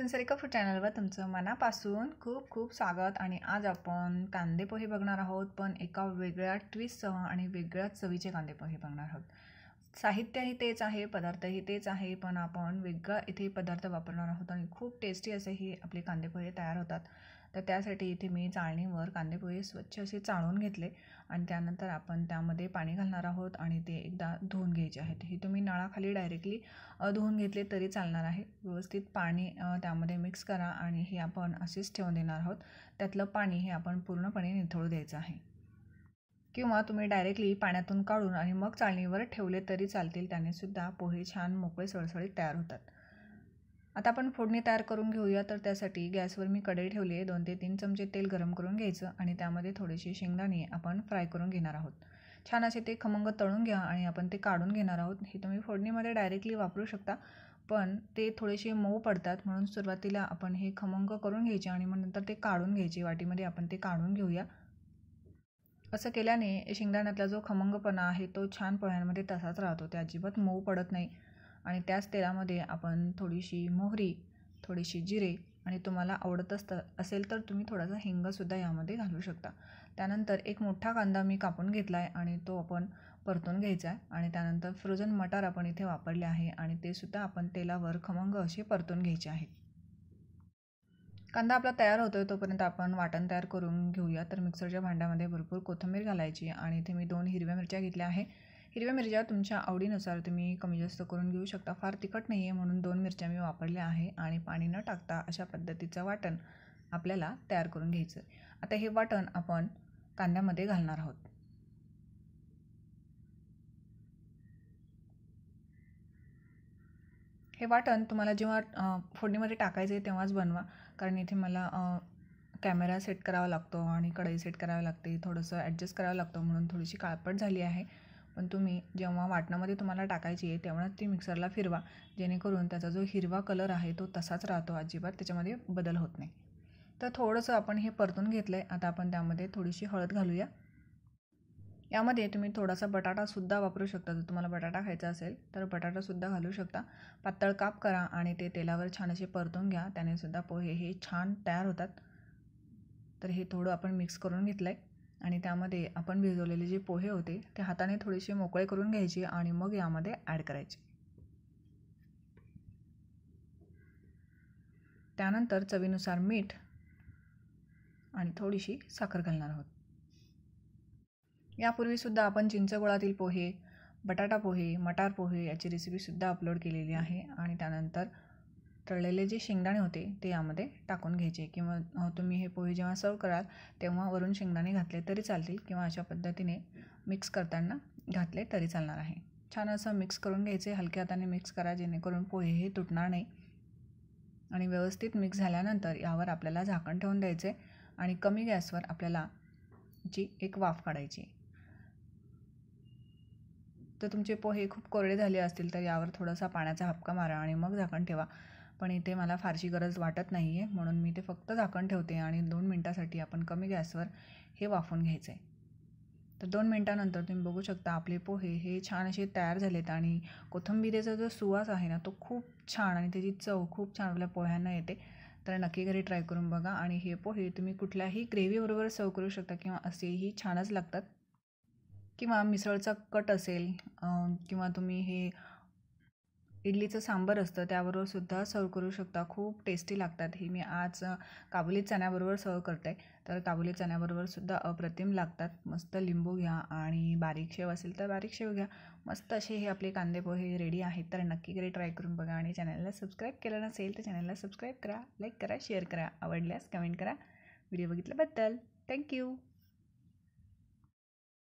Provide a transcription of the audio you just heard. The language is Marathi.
संसारिका फूड चॅनलवर तुमचं मनापासून खूप खूप स्वागत आणि आज आपण कांदे पोहे बघणार आहोत पण एका वेगळ्या ट्विस्टसह आणि वेगळ्या चवीचे कांदे पोहे बघणार आहोत साहित्यही तेच आहे पदार्थही तेच आहे पण आपण वेगळं इथे पदार्थ वापरणार आहोत आणि खूप टेस्टी असे हे आपले कांदेपोहे तयार होतात तर त्यासाठी इथे मी चाळणीवर कांदेपोहे स्वच्छ असे चाळून घेतले आणि त्यानंतर आपण त्यामध्ये पाणी घालणार आहोत आणि ते एकदा धुवून घ्यायचे आहेत हे तुम्ही नळाखाली डायरेक्टली धुवून घेतले तरी चालणार आहे व्यवस्थित पाणी त्यामध्ये मिक्स करा आणि हे आपण असेच ठेवून देणार आहोत त्यातलं पाणी हे आपण पूर्णपणे निथळू द्यायचं आहे किंवा तुम्ही डायरेक्टली पाण्यातून काढून आणि मग चाळणीवर ठेवले तरी चालतील त्यानेसुद्धा पोहे छान मोकळे सळसळीत तयार होतात आता आपण फोडणी तयार करून घेऊया तर त्यासाठी गॅसवर मी कढई ठेवली आहे दोन ते तीन चमचे तेल गरम करून घ्यायचं आणि त्यामध्ये थोडेसे शेंगदाणे आपण फ्राय करून घेणार आहोत छान असे ते खमंग तळून घ्या आणि आपण ते काढून घेणार आहोत हे तुम्ही फोडणीमध्ये डायरेक्टली वापरू शकता पण ते थोडेसे मऊ पडतात म्हणून सुरुवातीला आपण हे खमंग करून घ्यायचे आणि मग नंतर ते काढून घ्यायचे वाटीमध्ये आपण ते काढून घेऊया असं केल्याने शेंगदाण्यातला जो खमंगपणा आहे तो छान पोह्यांमध्ये तसाच राहतो ते अजिबात मऊ पडत नाही आणि त्याच तेलामध्ये आपण थोडीशी मोहरी थोडीशी जिरे आणि तुम्हाला आवडत असतं असेल तर तुम्ही थोडासा हिंगसुद्धा यामध्ये घालू शकता त्यानंतर एक मोठा कांदा मी कापून घेतला आहे आणि तो आपण परतून घ्यायचा आहे आणि त्यानंतर फ्रोझन मटार आपण इथे वापरले आहे आणि ते सुद्धा आपण तेलावर खमंग असे परतून घ्यायचे आहेत कांदा आपला तयार होतो आहे तोपर्यंत आपण वाटण तयार करून घेऊया तर मिक्सरच्या भांड्यामध्ये भरपूर कोथिंबीर घालायची आणि इथे मी दोन हिरव्या मिरच्या घेतल्या आहे हिरव्या मिरच्या तुमच्या आवडीनुसार तुम्ही कमी जास्त करून घेऊ शकता फार तिखट नाही आहे म्हणून दोन मिरच्या मी वापरल्या आहे आणि पाणी न टाकता अशा पद्धतीचं वाटण आपल्याला तयार करून घ्यायचं आता हे वाटण आपण कांद्यामध्ये घालणार आहोत हे वाटण तुम्हाला जेव्हा फोडणीमध्ये टाकायचं आहे तेव्हाच बनवा कारण इथे मला कॅमेरा सेट करावा लागतो आणि कढई सेट करावी लागते थोडंसं ॲडजस्ट करावं लागतं म्हणून थोडीशी काळपट झाली आहे पण तुम्ही जेव्हा वाटणामध्ये तुम्हाला टाकायची आहे तेव्हाच ती मिक्सरला फिरवा जेणेकरून त्याचा जो हिरवा कलर आहे तो तसाच राहतो अजिबात त्याच्यामध्ये बदल होत नाही तर थोडंसं आपण हे परतून घेतलं आहे आता आपण त्यामध्ये थोडीशी हळद घालूया यामध्ये तुम्ही थोडासा बटाटासुद्धा वापरू शकता जर तुम्हाला बटाटा खायचा असेल तर बटाटासुद्धा घालू शकता पातळ काप करा आणि ते तेलावर छान असे परतून घ्या त्याने सुद्धा पोहे हे छान तयार होतात तर हे थोडं आपण मिक्स करून घेतलं आहे आणि त्यामध्ये आपण भिजवलेले जे पोहे होते ते हाताने थोडेसे मोकळे करून घ्यायचे आणि मग यामध्ये ॲड करायचे त्यानंतर चवीनुसार मीठ आणि थोडीशी साखर घालणार आहोत यापूर्वीसुद्धा आपण चिंचगुळातील पोहे बटाटा पोहे मटार पोहे याची रेसिपीसुद्धा अपलोड केलेली आहे आणि त्यानंतर तळलेले जे शेंगदाणे होते ते यामध्ये टाकून घ्यायचे किंवा तुम्ही हे पोहे जेव्हा सर्व कराल तेव्हा वरून शेंगदाणे घातले तरी चालतील किंवा अशा पद्धतीने मिक्स करताना घातले तरी चालणार आहे छान असं मिक्स करून घ्यायचे हलक्या हाताने मिक्स करा जेणेकरून पोहे हे तुटणार नाही आणि व्यवस्थित मिक्स झाल्यानंतर यावर आपल्याला झाकण ठेवून द्यायचे आणि कमी गॅसवर आपल्याला जी एक वाफ काढायची तर तुमचे पोहे खूप कोरडे झाले असतील तर यावर थोडासा पाण्याचा हपका मारा आणि मग झाकण ठेवा पण इथे मला फारशी गरज वाटत नाही आहे म्हणून मी ते फक्त झाकण ठेवते आणि दोन मिनटासाठी आपण कमी गॅसवर हे वाफून घ्यायचं आहे तर दोन मिनटानंतर तुम्ही बघू शकता आपले पोहे हे छान असे तयार झालेत आणि कोथंबीरेचा जो सुवास आहे ना तो खूप छान आणि त्याची चव खूप छान आपल्या पोह्यांना येते तर नक्की घरी ट्राय करून बघा आणि हे पोहे तुम्ही कुठल्याही ग्रेव्हीबरोबर सर्व करू शकता किंवा असेही छानच लागतात किंवा मिसळचा कट असेल किंवा तुम्ही हे इडलीचं सांबर असतं त्याबरोबर सुद्धा सर्व करू शकता खूप टेस्टी लागतात हे मी आज काबुली चण्याबरोबर सर्व करते तर काबुली चण्याबरोबर सुद्धा अप्रतिम लागतात मस्त लिंबू घ्या आणि बारीक शेव असेल तर बारीक शेव घ्या मस्त असे हे आपले कांदे पोहे रेडी आहेत तर नक्की घरी ट्राय करून बघा आणि चॅनलला सबस्क्राईब केलं नसेल तर चॅनलला सबस्क्राईब करा लाईक करा शेअर करा आवडल्यास कमेंट करा व्हिडिओ बघितल्याबद्दल थँक्यू